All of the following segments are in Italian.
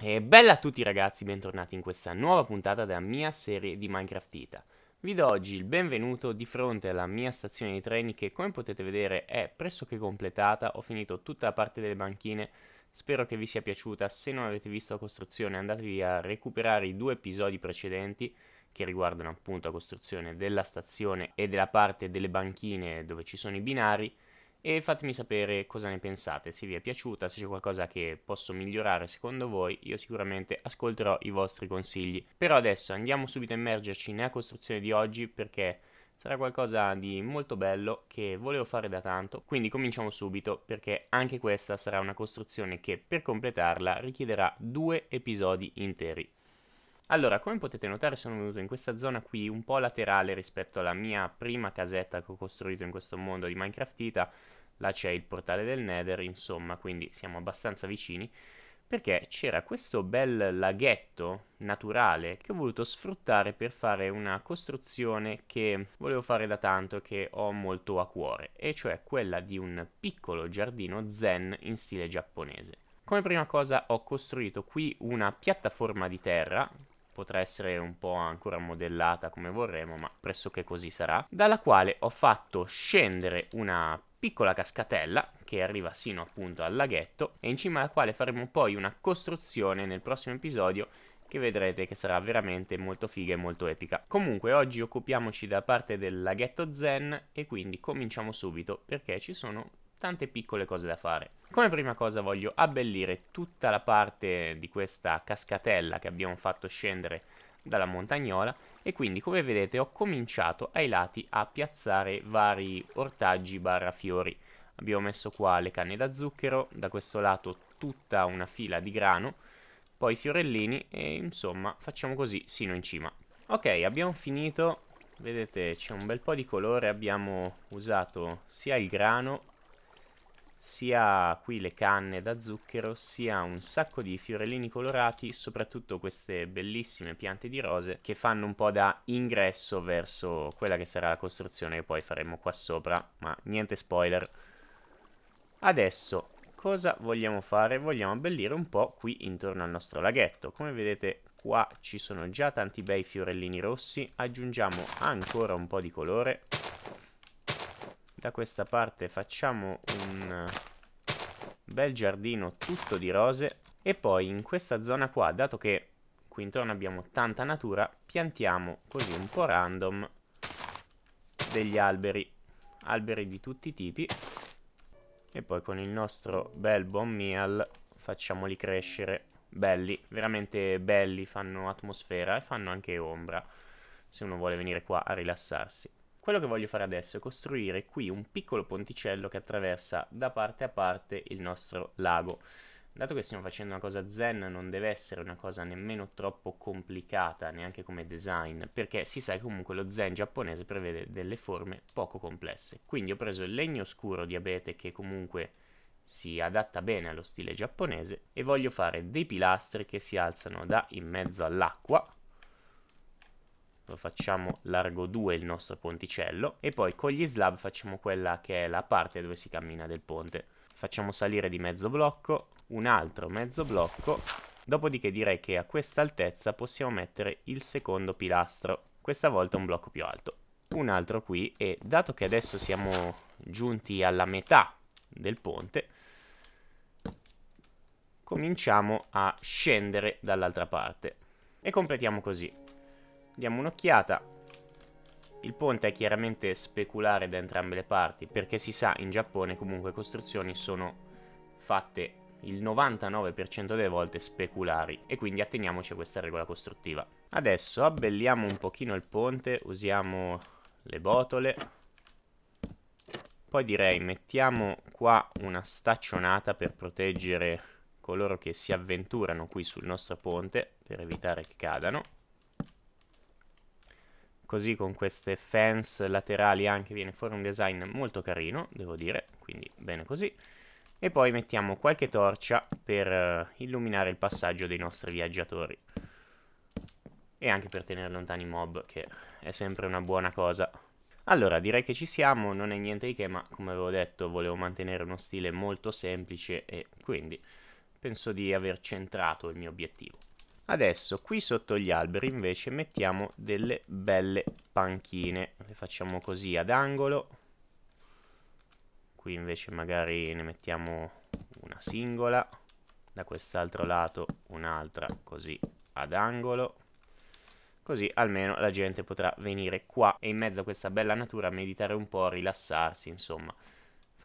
E bella a tutti ragazzi, bentornati in questa nuova puntata della mia serie di Minecraft Ita. Vi do oggi il benvenuto di fronte alla mia stazione di treni che come potete vedere è pressoché completata, ho finito tutta la parte delle banchine, spero che vi sia piaciuta, se non avete visto la costruzione andatevi a recuperare i due episodi precedenti che riguardano appunto la costruzione della stazione e della parte delle banchine dove ci sono i binari, e fatemi sapere cosa ne pensate, se vi è piaciuta, se c'è qualcosa che posso migliorare secondo voi, io sicuramente ascolterò i vostri consigli. Però adesso andiamo subito a immergerci nella costruzione di oggi perché sarà qualcosa di molto bello che volevo fare da tanto, quindi cominciamo subito perché anche questa sarà una costruzione che per completarla richiederà due episodi interi. Allora, come potete notare sono venuto in questa zona qui un po' laterale rispetto alla mia prima casetta che ho costruito in questo mondo di Minecraftita. Là c'è il portale del Nether, insomma, quindi siamo abbastanza vicini. Perché c'era questo bel laghetto naturale che ho voluto sfruttare per fare una costruzione che volevo fare da tanto e che ho molto a cuore. E cioè quella di un piccolo giardino zen in stile giapponese. Come prima cosa ho costruito qui una piattaforma di terra potrà essere un po' ancora modellata come vorremmo, ma pressoché così sarà, dalla quale ho fatto scendere una piccola cascatella che arriva sino appunto al laghetto e in cima alla quale faremo poi una costruzione nel prossimo episodio che vedrete che sarà veramente molto figa e molto epica. Comunque oggi occupiamoci da parte del laghetto Zen e quindi cominciamo subito perché ci sono tante piccole cose da fare. Come prima cosa voglio abbellire tutta la parte di questa cascatella che abbiamo fatto scendere dalla montagnola e quindi come vedete ho cominciato ai lati a piazzare vari ortaggi barra fiori. Abbiamo messo qua le canne da zucchero, da questo lato tutta una fila di grano, poi fiorellini e insomma facciamo così sino in cima. Ok, abbiamo finito, vedete c'è un bel po' di colore, abbiamo usato sia il grano sia qui le canne da zucchero, sia un sacco di fiorellini colorati, soprattutto queste bellissime piante di rose che fanno un po' da ingresso verso quella che sarà la costruzione che poi faremo qua sopra, ma niente spoiler. Adesso cosa vogliamo fare? Vogliamo abbellire un po' qui intorno al nostro laghetto. Come vedete qua ci sono già tanti bei fiorellini rossi, aggiungiamo ancora un po' di colore da questa parte facciamo un bel giardino tutto di rose. E poi in questa zona qua, dato che qui intorno abbiamo tanta natura, piantiamo così un po' random degli alberi. Alberi di tutti i tipi. E poi con il nostro bel buon meal facciamoli crescere belli, veramente belli, fanno atmosfera e fanno anche ombra se uno vuole venire qua a rilassarsi. Quello che voglio fare adesso è costruire qui un piccolo ponticello che attraversa da parte a parte il nostro lago. Dato che stiamo facendo una cosa zen, non deve essere una cosa nemmeno troppo complicata, neanche come design, perché si sa che comunque lo zen giapponese prevede delle forme poco complesse. Quindi ho preso il legno scuro di abete che comunque si adatta bene allo stile giapponese e voglio fare dei pilastri che si alzano da in mezzo all'acqua facciamo largo 2 il nostro ponticello e poi con gli slab facciamo quella che è la parte dove si cammina del ponte. Facciamo salire di mezzo blocco, un altro mezzo blocco, dopodiché direi che a questa altezza possiamo mettere il secondo pilastro, questa volta un blocco più alto. Un altro qui e dato che adesso siamo giunti alla metà del ponte, cominciamo a scendere dall'altra parte e completiamo così. Diamo un'occhiata. Il ponte è chiaramente speculare da entrambe le parti, perché si sa, in Giappone comunque costruzioni sono fatte il 99% delle volte speculari e quindi atteniamoci a questa regola costruttiva. Adesso abbelliamo un pochino il ponte, usiamo le botole, poi direi mettiamo qua una staccionata per proteggere coloro che si avventurano qui sul nostro ponte per evitare che cadano così con queste fans laterali anche viene fuori un design molto carino, devo dire, quindi bene così. E poi mettiamo qualche torcia per eh, illuminare il passaggio dei nostri viaggiatori. E anche per tenere lontani i mob, che è sempre una buona cosa. Allora, direi che ci siamo, non è niente di che, ma come avevo detto volevo mantenere uno stile molto semplice e quindi penso di aver centrato il mio obiettivo. Adesso qui sotto gli alberi invece mettiamo delle belle panchine. Le facciamo così ad angolo. Qui invece magari ne mettiamo una singola. Da quest'altro lato un'altra così ad angolo. Così almeno la gente potrà venire qua e in mezzo a questa bella natura meditare un po', rilassarsi, insomma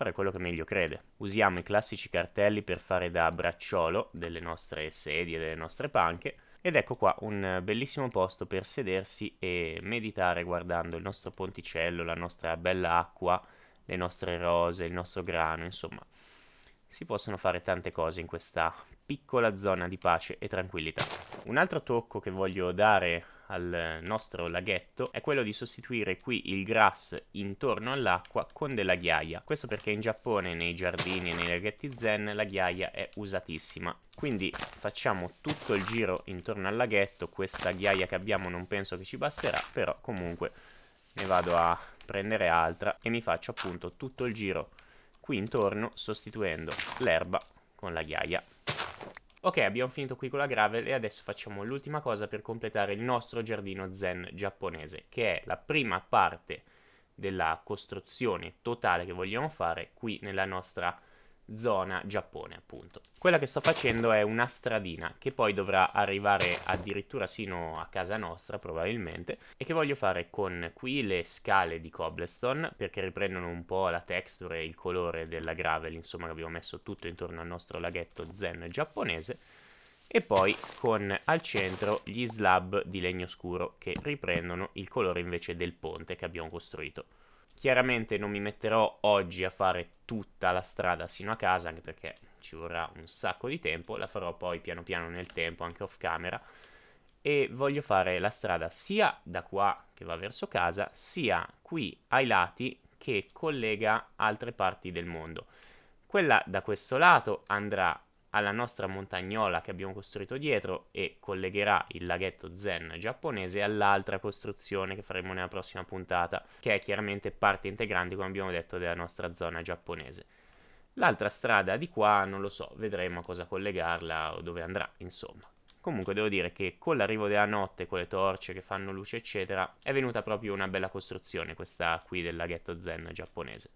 fare quello che meglio crede. Usiamo i classici cartelli per fare da bracciolo delle nostre sedie, delle nostre panche, ed ecco qua un bellissimo posto per sedersi e meditare guardando il nostro ponticello, la nostra bella acqua, le nostre rose, il nostro grano, insomma. Si possono fare tante cose in questa piccola zona di pace e tranquillità. Un altro tocco che voglio dare al nostro laghetto è quello di sostituire qui il grass intorno all'acqua con della ghiaia. Questo perché in Giappone nei giardini e nei laghetti zen la ghiaia è usatissima. Quindi facciamo tutto il giro intorno al laghetto, questa ghiaia che abbiamo non penso che ci basterà, però comunque ne vado a prendere altra e mi faccio appunto tutto il giro qui intorno sostituendo l'erba con la ghiaia. Ok, abbiamo finito qui con la gravel e adesso facciamo l'ultima cosa per completare il nostro giardino zen giapponese, che è la prima parte della costruzione totale che vogliamo fare qui nella nostra zona Giappone, appunto. Quella che sto facendo è una stradina che poi dovrà arrivare addirittura sino a casa nostra, probabilmente, e che voglio fare con qui le scale di cobblestone, perché riprendono un po' la texture e il colore della gravel, insomma, che abbiamo messo tutto intorno al nostro laghetto zen giapponese, e poi con al centro gli slab di legno scuro, che riprendono il colore invece del ponte che abbiamo costruito. Chiaramente non mi metterò oggi a fare tutta la strada sino a casa, anche perché ci vorrà un sacco di tempo, la farò poi piano piano nel tempo, anche off camera, e voglio fare la strada sia da qua che va verso casa, sia qui ai lati che collega altre parti del mondo. Quella da questo lato andrà alla nostra montagnola che abbiamo costruito dietro e collegherà il laghetto zen giapponese all'altra costruzione che faremo nella prossima puntata, che è chiaramente parte integrante, come abbiamo detto, della nostra zona giapponese. L'altra strada di qua non lo so, vedremo a cosa collegarla o dove andrà, insomma. Comunque devo dire che con l'arrivo della notte, con le torce che fanno luce eccetera, è venuta proprio una bella costruzione questa qui del laghetto zen giapponese.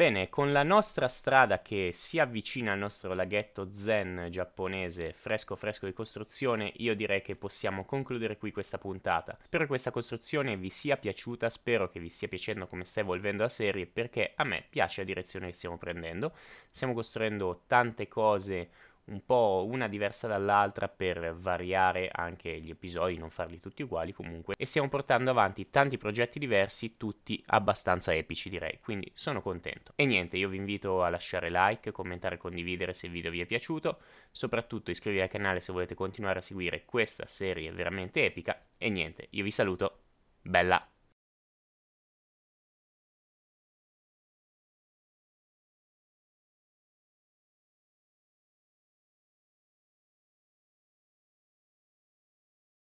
Bene, con la nostra strada che si avvicina al nostro laghetto zen giapponese fresco fresco di costruzione, io direi che possiamo concludere qui questa puntata. Spero che questa costruzione vi sia piaciuta, spero che vi stia piacendo come sta evolvendo la serie, perché a me piace la direzione che stiamo prendendo. Stiamo costruendo tante cose un po' una diversa dall'altra per variare anche gli episodi, non farli tutti uguali comunque. E stiamo portando avanti tanti progetti diversi, tutti abbastanza epici direi, quindi sono contento. E niente, io vi invito a lasciare like, commentare e condividere se il video vi è piaciuto, soprattutto iscrivetevi al canale se volete continuare a seguire questa serie veramente epica. E niente, io vi saluto, bella!